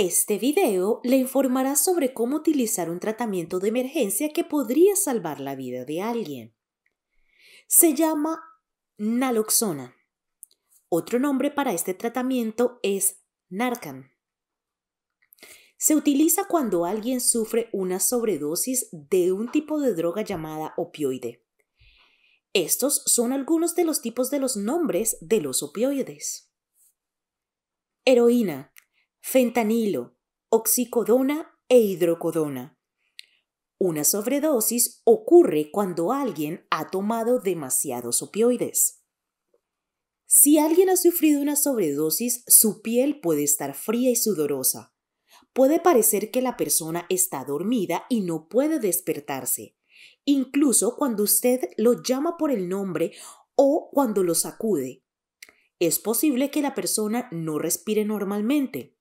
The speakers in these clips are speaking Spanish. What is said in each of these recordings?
Este video le informará sobre cómo utilizar un tratamiento de emergencia que podría salvar la vida de alguien. Se llama naloxona. Otro nombre para este tratamiento es Narcan. Se utiliza cuando alguien sufre una sobredosis de un tipo de droga llamada opioide. Estos son algunos de los tipos de los nombres de los opioides. Heroína, fentanilo, oxicodona e hidrocodona. Una sobredosis ocurre cuando alguien ha tomado demasiados opioides. Si alguien ha sufrido una sobredosis, su piel puede estar fría y sudorosa. Puede parecer que la persona está dormida y no puede despertarse, incluso cuando usted lo llama por el nombre o cuando lo sacude. Es posible que la persona no respire normalmente.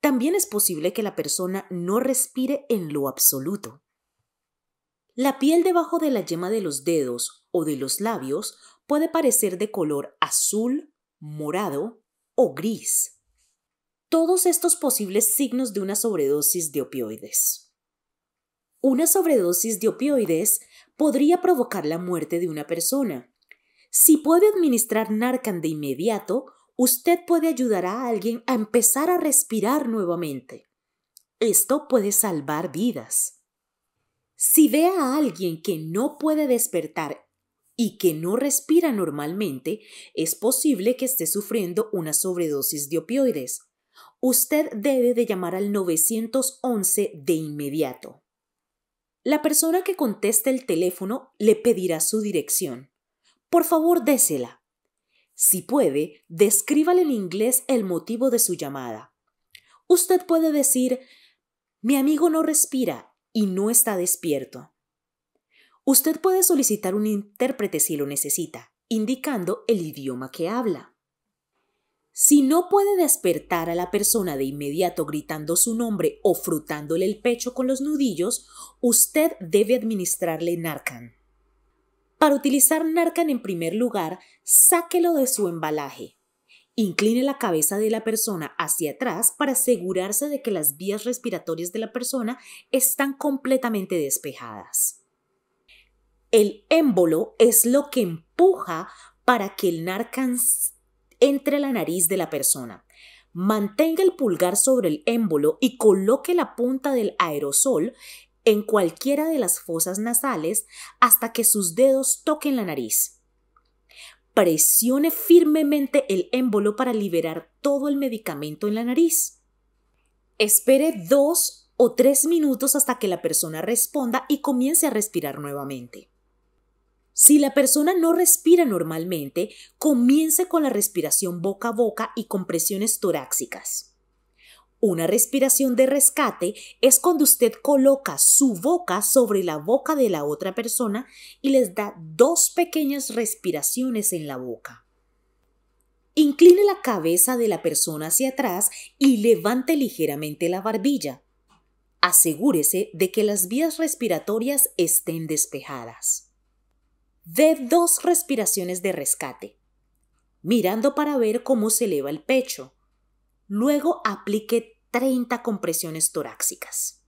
También es posible que la persona no respire en lo absoluto. La piel debajo de la yema de los dedos o de los labios puede parecer de color azul, morado o gris. Todos estos posibles signos de una sobredosis de opioides. Una sobredosis de opioides podría provocar la muerte de una persona. Si puede administrar Narcan de inmediato, usted puede ayudar a alguien a empezar a respirar nuevamente. Esto puede salvar vidas. Si ve a alguien que no puede despertar y que no respira normalmente, es posible que esté sufriendo una sobredosis de opioides. Usted debe de llamar al 911 de inmediato. La persona que conteste el teléfono le pedirá su dirección. Por favor, désela si puede, descríbale en inglés el motivo de su llamada. Usted puede decir, mi amigo no respira y no está despierto. Usted puede solicitar un intérprete si lo necesita, indicando el idioma que habla. Si no puede despertar a la persona de inmediato gritando su nombre o frutándole el pecho con los nudillos, usted debe administrarle Narcan. Para utilizar Narcan en primer lugar, sáquelo de su embalaje. Incline la cabeza de la persona hacia atrás para asegurarse de que las vías respiratorias de la persona están completamente despejadas. El émbolo es lo que empuja para que el Narcan entre a la nariz de la persona. Mantenga el pulgar sobre el émbolo y coloque la punta del aerosol en cualquiera de las fosas nasales hasta que sus dedos toquen la nariz. Presione firmemente el émbolo para liberar todo el medicamento en la nariz. Espere dos o tres minutos hasta que la persona responda y comience a respirar nuevamente. Si la persona no respira normalmente, comience con la respiración boca a boca y compresiones torácicas. Una respiración de rescate es cuando usted coloca su boca sobre la boca de la otra persona y les da dos pequeñas respiraciones en la boca. Incline la cabeza de la persona hacia atrás y levante ligeramente la barbilla. Asegúrese de que las vías respiratorias estén despejadas. De dos respiraciones de rescate, mirando para ver cómo se eleva el pecho. Luego aplique 30 compresiones torácicas.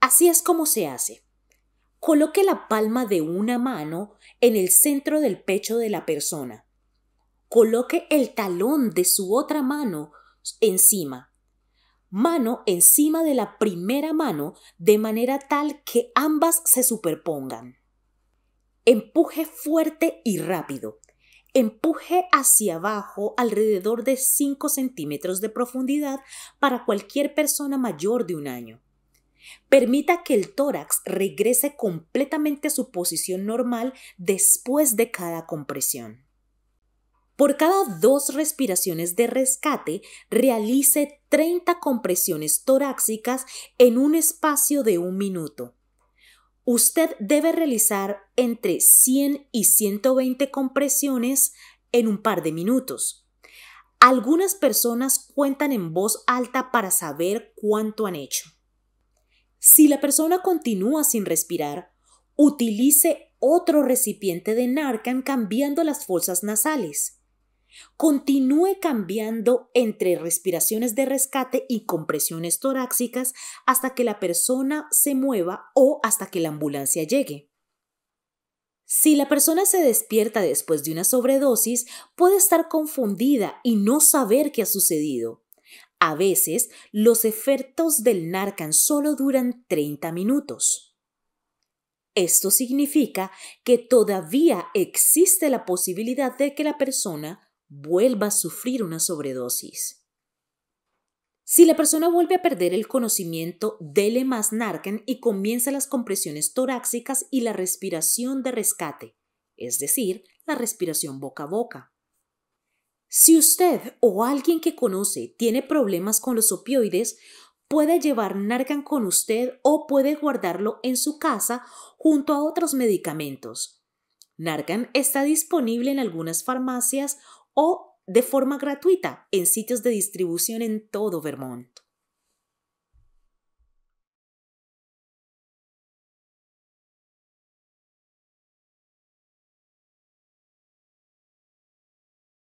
Así es como se hace. Coloque la palma de una mano en el centro del pecho de la persona. Coloque el talón de su otra mano encima. Mano encima de la primera mano de manera tal que ambas se superpongan. Empuje fuerte y rápido Empuje hacia abajo alrededor de 5 centímetros de profundidad para cualquier persona mayor de un año. Permita que el tórax regrese completamente a su posición normal después de cada compresión. Por cada dos respiraciones de rescate, realice 30 compresiones torácicas en un espacio de un minuto usted debe realizar entre 100 y 120 compresiones en un par de minutos. Algunas personas cuentan en voz alta para saber cuánto han hecho. Si la persona continúa sin respirar, utilice otro recipiente de Narcan cambiando las fosas nasales. Continúe cambiando entre respiraciones de rescate y compresiones torácicas hasta que la persona se mueva o hasta que la ambulancia llegue. Si la persona se despierta después de una sobredosis, puede estar confundida y no saber qué ha sucedido. A veces, los efectos del Narcan solo duran 30 minutos. Esto significa que todavía existe la posibilidad de que la persona vuelva a sufrir una sobredosis. Si la persona vuelve a perder el conocimiento, dele más Narcan y comienza las compresiones torácicas y la respiración de rescate, es decir, la respiración boca a boca. Si usted o alguien que conoce tiene problemas con los opioides, puede llevar Narcan con usted o puede guardarlo en su casa junto a otros medicamentos. Narcan está disponible en algunas farmacias o de forma gratuita en sitios de distribución en todo Vermont.